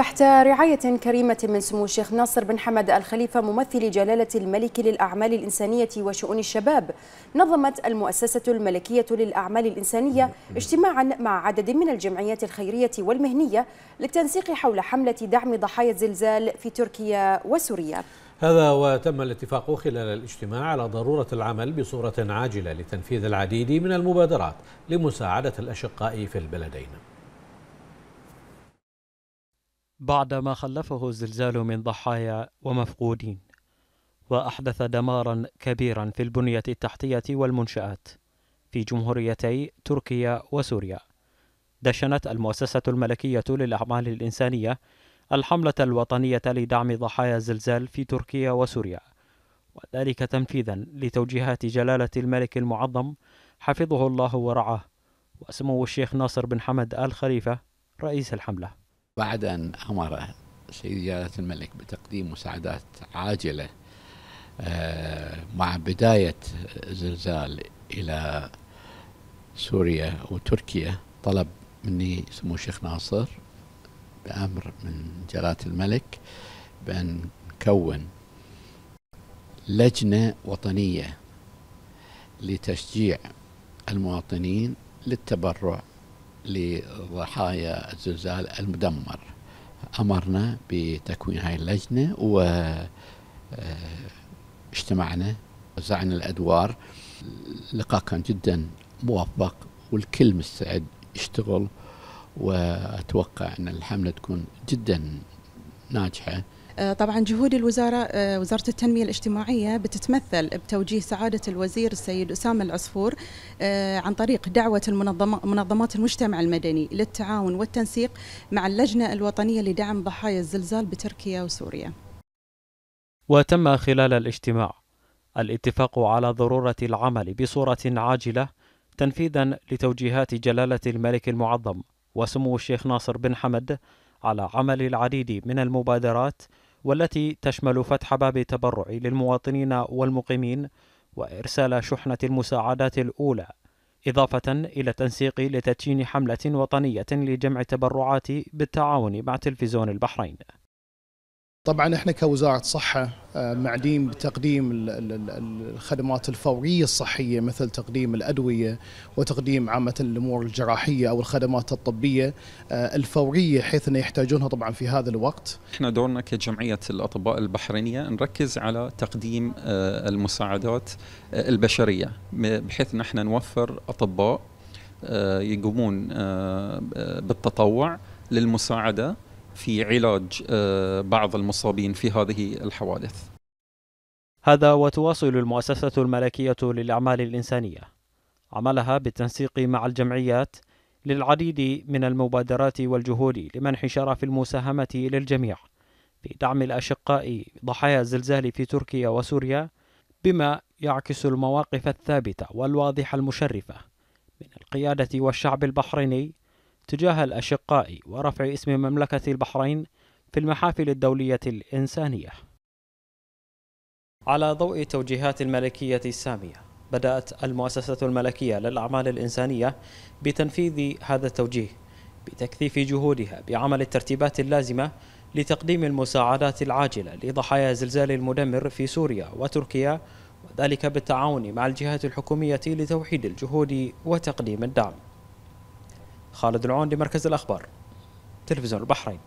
تحت رعاية كريمة من سمو الشيخ ناصر بن حمد الخليفة ممثل جلالة الملك للأعمال الإنسانية وشؤون الشباب نظمت المؤسسة الملكية للأعمال الإنسانية اجتماعا مع عدد من الجمعيات الخيرية والمهنية للتنسيق حول حملة دعم ضحايا الزلزال في تركيا وسوريا هذا وتم الاتفاق خلال الاجتماع على ضرورة العمل بصورة عاجلة لتنفيذ العديد من المبادرات لمساعدة الأشقاء في البلدين بعد ما خلفه الزلزال من ضحايا ومفقودين واحدث دمارا كبيرا في البنيه التحتيه والمنشات في جمهوريتي تركيا وسوريا دشنت المؤسسه الملكيه للاعمال الانسانيه الحمله الوطنيه لدعم ضحايا الزلزال في تركيا وسوريا وذلك تنفيذا لتوجيهات جلاله الملك المعظم حفظه الله ورعاه وسمو الشيخ ناصر بن حمد ال خليفه رئيس الحمله بعد أن أمر سيد جلالة الملك بتقديم مساعدات عاجلة آه، مع بداية زلزال إلى سوريا وتركيا طلب مني سمو الشيخ ناصر بأمر من جلالة الملك بأن نكون لجنة وطنية لتشجيع المواطنين للتبرع لضحايا الزلزال المدمر أمرنا بتكوين هاي اللجنة واجتمعنا آه، وزعنا الأدوار اللقاء كان جدا موفق والكل مستعد يشتغل وأتوقع أن الحملة تكون جدا ناجحة آه، طبعا جهود الوزارة آه، وزارة التنمية الاجتماعية بتتمثل بتوجيه سعادة الوزير السيد أسامة العصفور آه، عن طريق دعوة منظمات المجتمع المدني للتعاون والتنسيق مع اللجنة الوطنية لدعم ضحايا الزلزال بتركيا وسوريا وتم خلال الاجتماع الاتفاق على ضرورة العمل بصورة عاجلة تنفيذا لتوجيهات جلالة الملك المعظم وسمو الشيخ ناصر بن حمد على عمل العديد من المبادرات والتي تشمل فتح باب تبرع للمواطنين والمقيمين وإرسال شحنة المساعدات الأولى إضافة إلى التنسيق لتدشين حملة وطنية لجمع التبرعات بالتعاون مع تلفزيون البحرين طبعا احنا كوزاره صحه آه، معدين بتقديم الخدمات الفوريه الصحيه مثل تقديم الادويه وتقديم عامه الامور الجراحيه او الخدمات الطبيه آه، الفوريه حيث انه يحتاجونها طبعا في هذا الوقت. احنا دورنا كجمعيه الاطباء البحرينيه نركز على تقديم آه، المساعدات البشريه بحيث ان احنا نوفر اطباء يقومون بالتطوع للمساعده في علاج آه، بعض المصابين في هذه الحوادث هذا وتواصل المؤسسة الملكية للأعمال الإنسانية عملها بالتنسيق مع الجمعيات للعديد من المبادرات والجهود لمنح شرف المساهمة للجميع في دعم الأشقاء ضحايا الزلزال في تركيا وسوريا بما يعكس المواقف الثابتة والواضحة المشرفة من القيادة والشعب البحريني تجاه الأشقاء ورفع اسم مملكة البحرين في المحافل الدولية الإنسانية. على ضوء توجيهات الملكية السامية، بدأت المؤسسة الملكية للأعمال الإنسانية بتنفيذ هذا التوجيه بتكثيف جهودها بعمل الترتيبات اللازمة لتقديم المساعدات العاجلة لضحايا زلزال المدمر في سوريا وتركيا وذلك بالتعاون مع الجهات الحكومية لتوحيد الجهود وتقديم الدعم خالد العون لمركز الأخبار تلفزيون البحرين